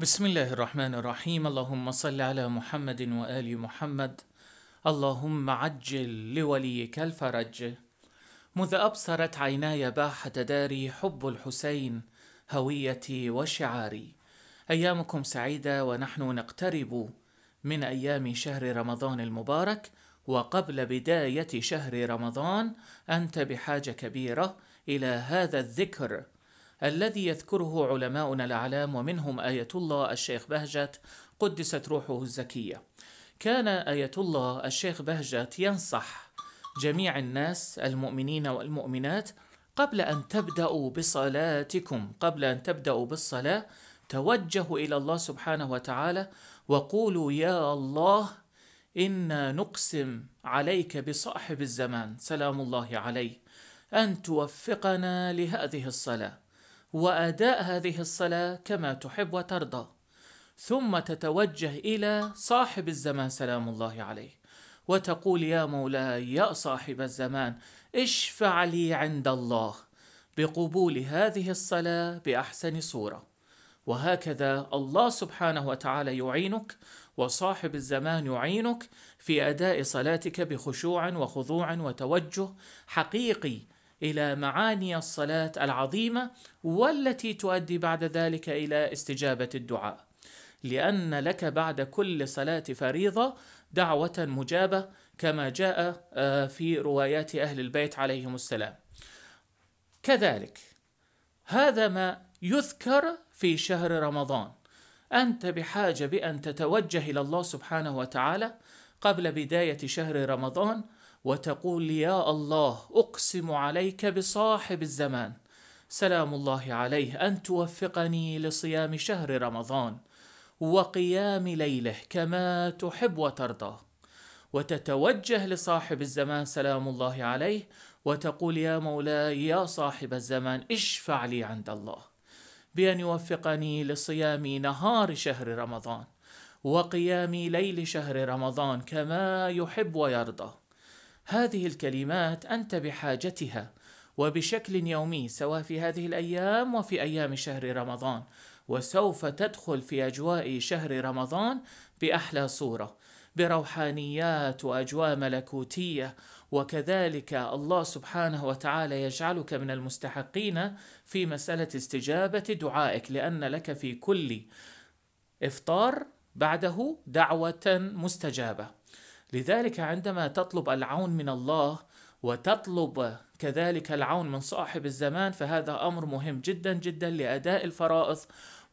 بسم الله الرحمن الرحيم اللهم صل على محمد وآل محمد اللهم عجل لوليك الفرج مذ أبصرت عيناي باحة داري حب الحسين هويتي وشعاري أيامكم سعيدة ونحن نقترب من أيام شهر رمضان المبارك وقبل بداية شهر رمضان أنت بحاجة كبيرة إلى هذا الذكر الذي يذكره علماؤنا الأعلام ومنهم آية الله الشيخ بهجت قدست روحه الزكية كان آية الله الشيخ بهجت ينصح جميع الناس المؤمنين والمؤمنات قبل أن تبدأوا بصلاتكم قبل أن تبدأوا بالصلاة توجهوا إلى الله سبحانه وتعالى وقولوا يا الله إنا نقسم عليك بصاحب الزمان سلام الله عليه أن توفقنا لهذه الصلاة واداء هذه الصلاه كما تحب وترضى ثم تتوجه الى صاحب الزمان سلام الله عليه وتقول يا مولاي يا صاحب الزمان اشفع لي عند الله بقبول هذه الصلاه باحسن صوره وهكذا الله سبحانه وتعالى يعينك وصاحب الزمان يعينك في اداء صلاتك بخشوع وخضوع وتوجه حقيقي الى معاني الصلاه العظيمه والتي تؤدي بعد ذلك الى استجابه الدعاء لان لك بعد كل صلاه فريضه دعوه مجابه كما جاء آه، في روايات اهل البيت عليهم السلام كذلك هذا ما يذكر في شهر رمضان انت بحاجه بان تتوجه الى الله سبحانه وتعالى قبل بدايه شهر رمضان وتقول يا الله أقسم عليك بصاحب الزمان سلام الله عليه أن توفقني لصيام شهر رمضان وقيام ليله كما تحب وترضى وتتوجه لصاحب الزمان سلام الله عليه وتقول يا مولاي يا صاحب الزمان اشفع لي عند الله بأن يوفقني لصيام نهار شهر رمضان وقيام ليل شهر رمضان كما يحب ويرضى هذه الكلمات انت بحاجتها وبشكل يومي سواء في هذه الايام وفي ايام شهر رمضان وسوف تدخل في اجواء شهر رمضان باحلى صوره بروحانيات واجواء ملكوتيه وكذلك الله سبحانه وتعالى يجعلك من المستحقين في مساله استجابه دعائك لان لك في كل افطار بعده دعوه مستجابه لذلك عندما تطلب العون من الله وتطلب كذلك العون من صاحب الزمان فهذا امر مهم جدا جدا لاداء الفرائض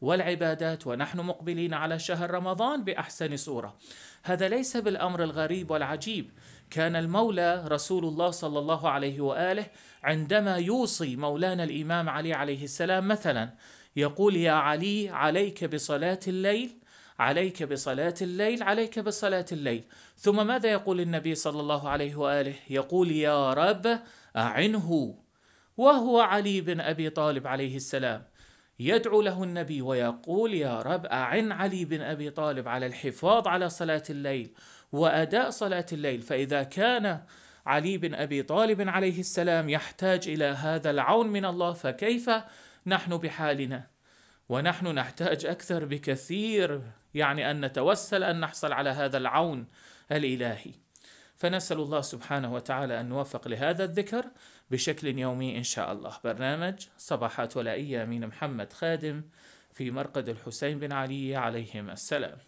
والعبادات ونحن مقبلين على شهر رمضان باحسن صوره. هذا ليس بالامر الغريب والعجيب، كان المولى رسول الله صلى الله عليه واله عندما يوصي مولانا الامام علي عليه السلام مثلا يقول يا علي عليك بصلاه الليل عليك بصلاة الليل عليك بصلاة الليل ثم ماذا يقول النبي صلى الله عليه وآله يقول يا رب أعنه وهو علي بن أبي طالب عليه السلام يدعو له النبي ويقول يا رب أعن علي بن أبي طالب على الحفاظ على صلاة الليل وأداء صلاة الليل فإذا كان علي بن أبي طالب عليه السلام يحتاج إلى هذا العون من الله فكيف نحن بحالنا؟ ونحن نحتاج اكثر بكثير يعني ان نتوسل ان نحصل على هذا العون الالهي فنسال الله سبحانه وتعالى ان نوفق لهذا الذكر بشكل يومي ان شاء الله برنامج صباحات ولائيه امين محمد خادم في مرقد الحسين بن علي عليهم السلام